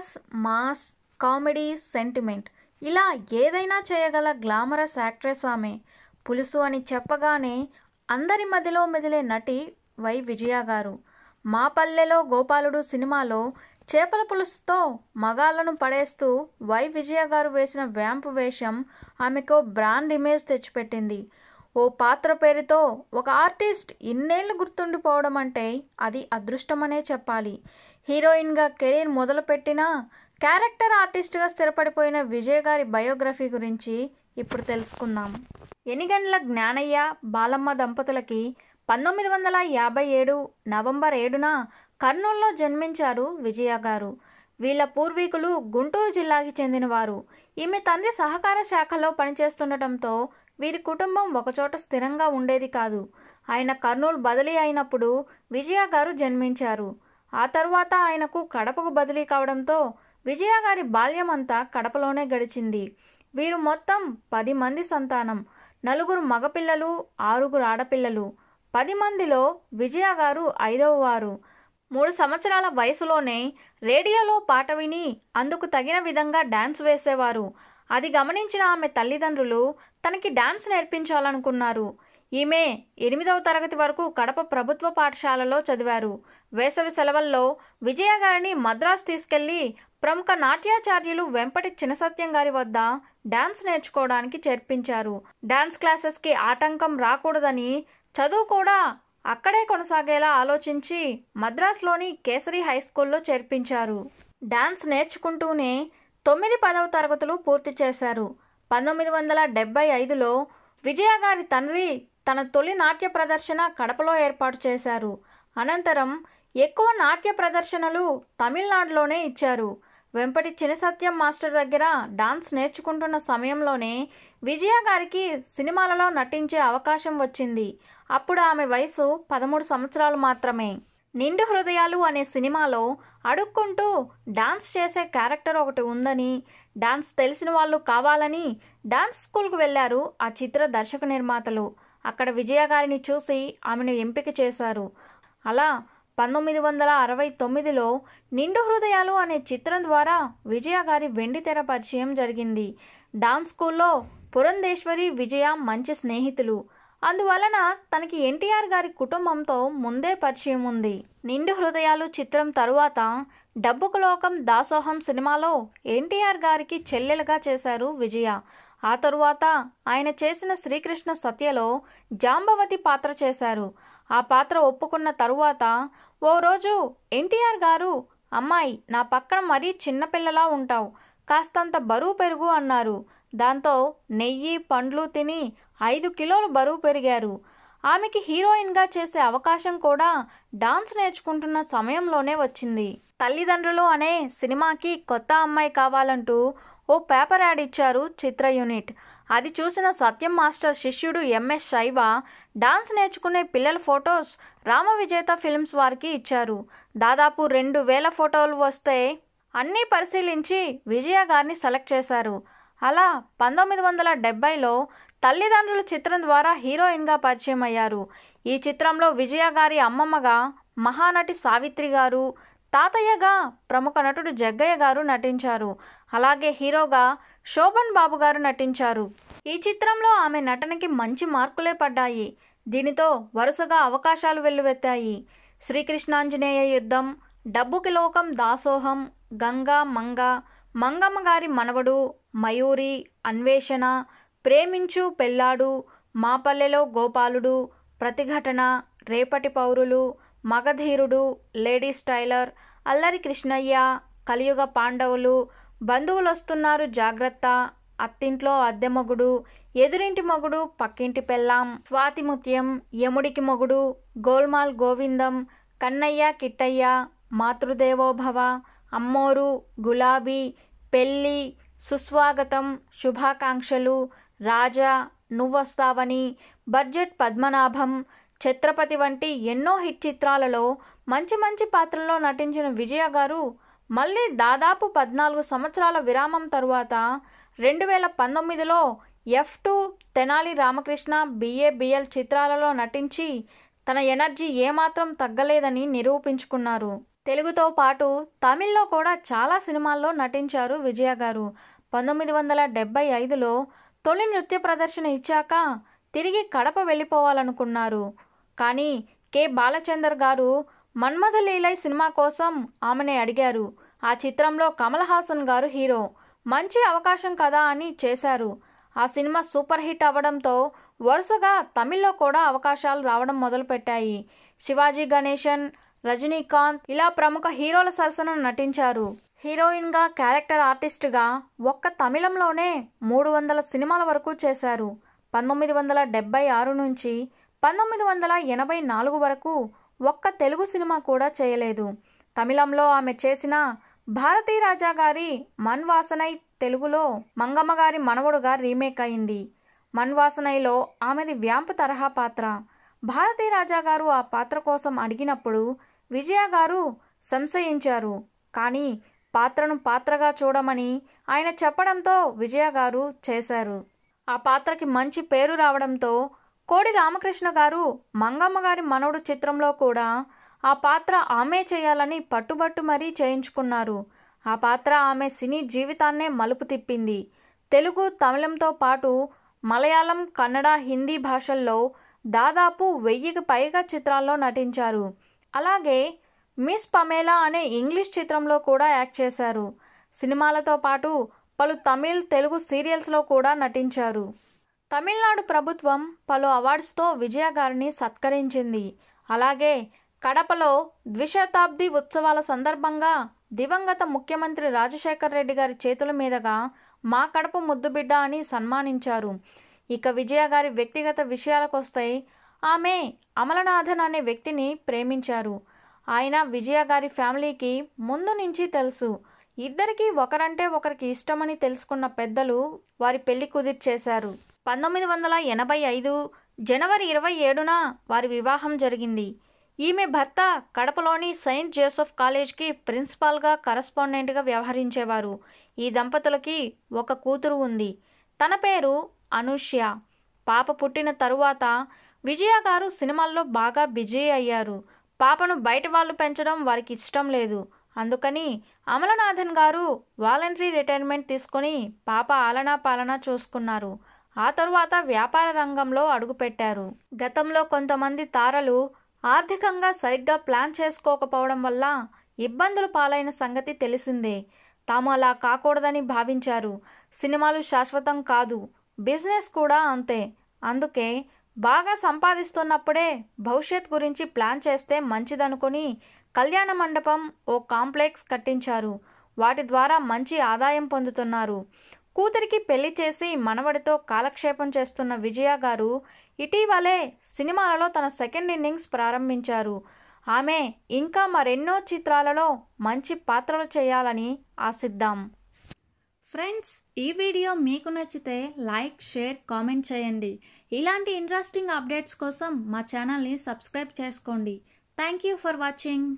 class mass comedy sentiment ఇలా ఏదైనా చేయగల గ్లామరస్ యాక్ట్రెస్ ఆమె పులుసు అని చెప్పగానే అందరి మధ్యలో మెదిలే నటి వై విజయ గారు మా పల్లెలో గోపాలుడు సినిమాలో చేపల పులుసుతో మగాళ్లను పడేస్తూ వై విజయ గారు వేసిన వ్యాంపు వేషం ఆమెకు బ్రాండ్ ఇమేజ్ తెచ్చిపెట్టింది ఓ పాత్ర పేరుతో ఒక ఆర్టిస్ట్ ఇన్నేళ్ళు గుర్తుండిపోవడం అంటే అది అదృష్టమనే చెప్పాలి హీరోయిన్గా కెరీర్ మొదలుపెట్టిన క్యారెక్టర్ ఆర్టిస్ట్గా స్థిరపడిపోయిన విజయ్ గారి బయోగ్రఫీ గురించి ఇప్పుడు తెలుసుకుందాం ఎనిగండ్ల జ్ఞానయ్య బాలమ్మ దంపతులకి పంతొమ్మిది వందల యాభై ఏడు నవంబర్ ఏడున కర్నూల్లో జన్మించారు విజయ గారు వీళ్ళ పూర్వీకులు గుంటూరు జిల్లాకి చెందినవారు ఈమె తండ్రి సహకార శాఖలో పనిచేస్తుండటంతో వీరి కుటుంబం ఒకచోట స్థిరంగా ఉండేది కాదు ఆయన కర్నూలు బదిలీ అయినప్పుడు విజయ గారు జన్మించారు ఆ తర్వాత ఆయనకు కడపకు బదిలీ కావడంతో విజయ గారి బాల్యం అంతా కడపలోనే గడిచింది వీరు మొత్తం పది మంది సంతానం నలుగురు మగపిల్లలు ఆరుగురు ఆడపిల్లలు పది మందిలో విజయ గారు ఐదవ వారు మూడు సంవత్సరాల వయసులోనే రేడియోలో పాట విని అందుకు తగిన విధంగా డాన్స్ వేసేవారు అది గమనించిన ఆమె తల్లిదండ్రులు తనకి డాన్స్ నేర్పించాలనుకున్నారు ఈమె ఎనిమిదవ తరగతి వరకు కడప ప్రభుత్వ పాఠశాలలో చదివారు వేసవి సెలవుల్లో విజయ గారిని మద్రాసు తీసుకెళ్లి ప్రముఖ నాట్యాచార్యులు వెంపటి చినసత్యం గారి వద్ద డాన్స్ నేర్చుకోవడానికి చేర్పించారు డాన్స్ క్లాసెస్కి ఆటంకం రాకూడదని చదువు కూడా అక్కడే కొనసాగేలా ఆలోచించి మద్రాసులోని కేసరి హై స్కూల్లో చేర్పించారు డాన్స్ నేర్చుకుంటూనే తొమ్మిది పదవ తరగతులు పూర్తి చేశారు పంతొమ్మిది వందల డెబ్బై ఐదులో విజయ గారి తండ్రి తన తొలి నాట్య ప్రదర్శన కడపలో ఏర్పాటు చేశారు అనంతరం ఎక్కువ నాట్య ప్రదర్శనలు తమిళనాడులోనే ఇచ్చారు వెంపటి చినసత్యం మాస్టర్ దగ్గర డాన్స్ నేర్చుకుంటున్న సమయంలోనే విజయ గారికి సినిమాలలో నటించే అవకాశం వచ్చింది అప్పుడు ఆమె వయసు పదమూడు సంవత్సరాలు మాత్రమే నిండు హృదయాలు అనే సినిమాలో అడుక్కుంటూ డాన్స్ చేసే క్యారెక్టర్ ఒకటి ఉందని డాన్స్ తెలిసిన వాళ్ళు కావాలని డాన్స్ స్కూల్కు వెళ్ళారు ఆ చిత్ర దర్శక నిర్మాతలు అక్కడ విజయ గారిని చూసి ఆమెను ఎంపిక చేశారు అలా పంతొమ్మిది వందల అరవై తొమ్మిదిలో నిండు హృదయాలు అనే చిత్రం ద్వారా విజయ గారి వెండితెర పరిచయం జరిగింది డాన్స్ స్కూల్లో పురంధేశ్వరి విజయ మంచి స్నేహితులు అందువలన తనకి ఎన్టీఆర్ గారి కుటుంబంతో ముందే పరిచయం ఉంది నిండు హృదయాలు చిత్రం తరువాత డబ్బుకు లోకం దాసోహం సినిమాలో ఎన్టీఆర్ గారికి చెల్లెలుగా చేశారు విజయ ఆ తరువాత ఆయన చేసిన శ్రీకృష్ణ సత్యలో జాంబవతి పాత్ర చేశారు ఆ పాత్ర ఒప్పుకున్న తరువాత ఓ రోజు ఎన్టీఆర్ గారు అమ్మాయి నా పక్కన మరీ చిన్నపిల్లలా ఉంటావు కాస్తంత బరువు పెరుగు అన్నారు దాంతో నెయ్యి పండ్లు తిని ఐదు కిలోలు బరువు పెరిగారు ఆమెకి హీరోయిన్గా చేసే అవకాశం కూడా డాన్స్ నేర్చుకుంటున్న సమయంలోనే వచ్చింది తల్లిదండ్రులు అనే సినిమాకి కొత్త అమ్మాయి కావాలంటూ ఓ పేపర్ యాడ్ ఇచ్చారు చిత్ర యూనిట్ అది చూసిన సత్యం మాస్టర్ శిష్యుడు ఎంఎస్ శైవ డాన్స్ నేర్చుకునే పిల్లల ఫొటోస్ రామ విజేత ఫిల్మ్స్ వారికి ఇచ్చారు దాదాపు రెండు వేల ఫోటోలు వస్తే అన్నీ పరిశీలించి విజయ గారిని సెలెక్ట్ చేశారు అలా పంతొమ్మిది వందల డెబ్బైలో తల్లిదండ్రుల చిత్రం ద్వారా హీరోయిన్గా పరిచయం అయ్యారు ఈ చిత్రంలో విజయ గారి అమ్మమ్మగా మహానటి సావిత్రి గారు తాతయ్యగా ప్రముఖ నటుడు జగ్గయ్య గారు నటించారు అలాగే హీరోగా శోభన్ బాబు గారు నటించారు ఈ చిత్రంలో ఆమె నటనకి మంచి మార్కులే పడ్డాయి దీనితో వరుసగా అవకాశాలు వెల్లువెత్తాయి శ్రీకృష్ణాంజనేయ యుద్ధం డబ్బుకి లోకం దాసోహం గంగా మంగ మంగమ్మగారి మనవడు మయూరి అన్వేషణ ప్రేమించు పెళ్ళాడు మాపల్లెలో గోపాలుడు ప్రతిఘటన రేపటి పౌరులు మగధీరుడు లేడీస్ టైలర్ అల్లరి కృష్ణయ్య కలియుగ పాండవులు బంధువులొస్తున్నారు జాగ్రత్త అత్తింట్లో అద్దె మగుడు ఎదురింటి మగుడు పక్కింటి పెళ్ళాం స్వాతిముత్యం యముడికి మగుడు గోల్మాల్ గోవిందం కన్నయ్య కిట్టయ్య మాతృదేవోభవ అమ్మోరు గులాబీ పెళ్ళి సుస్వాగతం శుభాకాంక్షలు రాజా నువ్వొస్తావని బడ్జెట్ పద్మనాభం ఛత్రపతి వంటి ఎన్నో హిట్ చిత్రాలలో మంచి మంచి పాత్రల్లో నటించిన విజయ గారు మళ్ళీ దాదాపు పద్నాలుగు సంవత్సరాల విరామం తరువాత రెండు వేల పంతొమ్మిదిలో F two Tenali Ramakrishna BA BL చిత్రాలలో నటించి తన ఎనర్జీ ఏమాత్రం తగ్గలేదని నిరూపించుకున్నారు తెలుగుతో పాటు తమిళ్లో కూడా చాలా సినిమాల్లో నటించారు విజయ గారు పంతొమ్మిది వందల డెబ్బై ఐదులో తొలి నృత్య ప్రదర్శన ఇచ్చాక తిరిగి కడప వెళ్ళిపోవాలనుకున్నారు కానీ కె బాలచందర్ గారు మన్మథలీలై సినిమా కోసం ఆమెని అడిగారు ఆ చిత్రంలో కమల్ హాసన్ గారు హీరో మంచి అవకాశం కదా అని చేశారు ఆ సినిమా సూపర్ హిట్ అవ్వడంతో వరుసగా తమిళ్లో కూడా అవకాశాలు రావడం మొదలుపెట్టాయి శివాజీ గణేశన్ రజనీకాంత్ ఇలా ప్రముఖ హీరోల సరసన నటించారు హీరోయిన్గా క్యారెక్టర్ ఆర్టిస్ట్గా ఒక్క తమిళంలోనే మూడు వందల సినిమాల వరకు చేశారు పంతొమ్మిది వందల డెబ్బై ఆరు నుంచి పంతొమ్మిది వందల ఎనభై నాలుగు వరకు ఒక్క తెలుగు సినిమా కూడా చేయలేదు తమిళంలో ఆమె చేసిన భారతీ రాజా గారి మన్వాసనై తెలుగులో మంగమ్మ గారి మనవడుగా రీమేక్ అయింది మన్వాసనైలో ఆమెది వ్యాంపు తరహా పాత్ర భారతీ రాజా గారు ఆ పాత్ర కోసం అడిగినప్పుడు విజయ గారు సంశయించారు కానీ పాత్రను పాత్రగా చూడమని ఆయన చెప్పడంతో విజయ గారు చేశారు ఆ పాత్రకి మంచి పేరు రావడంతో కోడి రామకృష్ణ గారు మంగమ్మ గారి మనవడు చిత్రంలో కూడా ఆ పాత్ర ఆమె చేయాలని పట్టుబట్టు మరీ చేయించుకున్నారు ఆ పాత్ర ఆమె సినీ జీవితాన్నే మలుపు తిప్పింది తెలుగు తమిళంతో పాటు మలయాళం కన్నడ హిందీ భాషల్లో దాదాపు వెయ్యికి పైగా చిత్రాల్లో నటించారు అలాగే మిస్ పమేలా అనే ఇంగ్లీష్ చిత్రంలో కూడా యాక్ట్ చేశారు సినిమాలతో పాటు పలు తమిళ్ తెలుగు సీరియల్స్లో కూడా నటించారు తమిళనాడు ప్రభుత్వం పలు అవార్డ్స్తో విజయ గారిని సత్కరించింది అలాగే కడపలో ద్విశతాబ్ది ఉత్సవాల సందర్భంగా దివంగత ముఖ్యమంత్రి రాజశేఖర్ రెడ్డి గారి చేతుల మీదుగా మా కడప ముద్దుబిడ్డ అని సన్మానించారు ఇక విజయ గారి వ్యక్తిగత విషయాలకు వస్తే ఆమె అమలనాథన్ అనే వ్యక్తిని ప్రేమించారు ఆయన విజయ గారి ఫ్యామిలీకి ముందు నుంచి తెలుసు ఇద్దరికీ ఒకరంటే ఒకరికి ఇష్టమని తెలుసుకున్న పెద్దలు వారి పెళ్లి కుదిర్చేశారు పంతొమ్మిది వందల ఎనభై ఐదు జనవరి ఇరవై ఏడున వారి వివాహం జరిగింది ఈమె భర్త కడపలోని సెయింట్ జోసెఫ్ కాలేజ్కి ప్రిన్సిపాల్గా కరస్పాండెంట్గా వ్యవహరించేవారు ఈ దంపతులకి ఒక కూతురు ఉంది తన పేరు అనుష్య పాప పుట్టిన తరువాత విజయ గారు సినిమాల్లో బాగా బిజీ అయ్యారు పాపను బయట వాళ్ళు పెంచడం వారికి ఇష్టం లేదు అందుకని అమలనాథన్ గారు వాలంటరీ రిటైర్మెంట్ తీసుకొని పాప ఆలనా పాలన చూసుకున్నారు ఆ తరువాత వ్యాపార రంగంలో అడుగుపెట్టారు గతంలో కొంతమంది తారలు ఆర్థికంగా సరిగ్గా ప్లాన్ చేసుకోకపోవడం వల్ల ఇబ్బందులు పాలైన సంగతి తెలిసిందే తాము అలా కాకూడదని భావించారు సినిమాలు శాశ్వతం కాదు బిజినెస్ కూడా అంతే అందుకే బాగా సంపాదిస్తున్నప్పుడే భవిష్యత్ గురించి ప్లాన్ చేస్తే మంచిదనుకుని కళ్యాణ మండపం ఓ కాంప్లెక్స్ కట్టించారు వాటి ద్వారా మంచి ఆదాయం పొందుతున్నారు కూతురికి పెళ్లి చేసి మనవడితో కాలక్షేపం చేస్తున్న విజయ గారు ఇటీవలే సినిమాలలో తన సెకండ్ ఇన్నింగ్స్ ప్రారంభించారు ఆమె ఇంకా మరెన్నో చిత్రాలలో మంచి పాత్రలు చేయాలని ఆశిద్దాం ఫ్రెండ్స్ ఈ వీడియో మీకు నచ్చితే లైక్ షేర్ కామెంట్ చేయండి ఇలాంటి ఇంట్రెస్టింగ్ అప్డేట్స్ కోసం మా ఛానల్ని సబ్స్క్రైబ్ చేసుకోండి థ్యాంక్ యూ ఫర్ వాచింగ్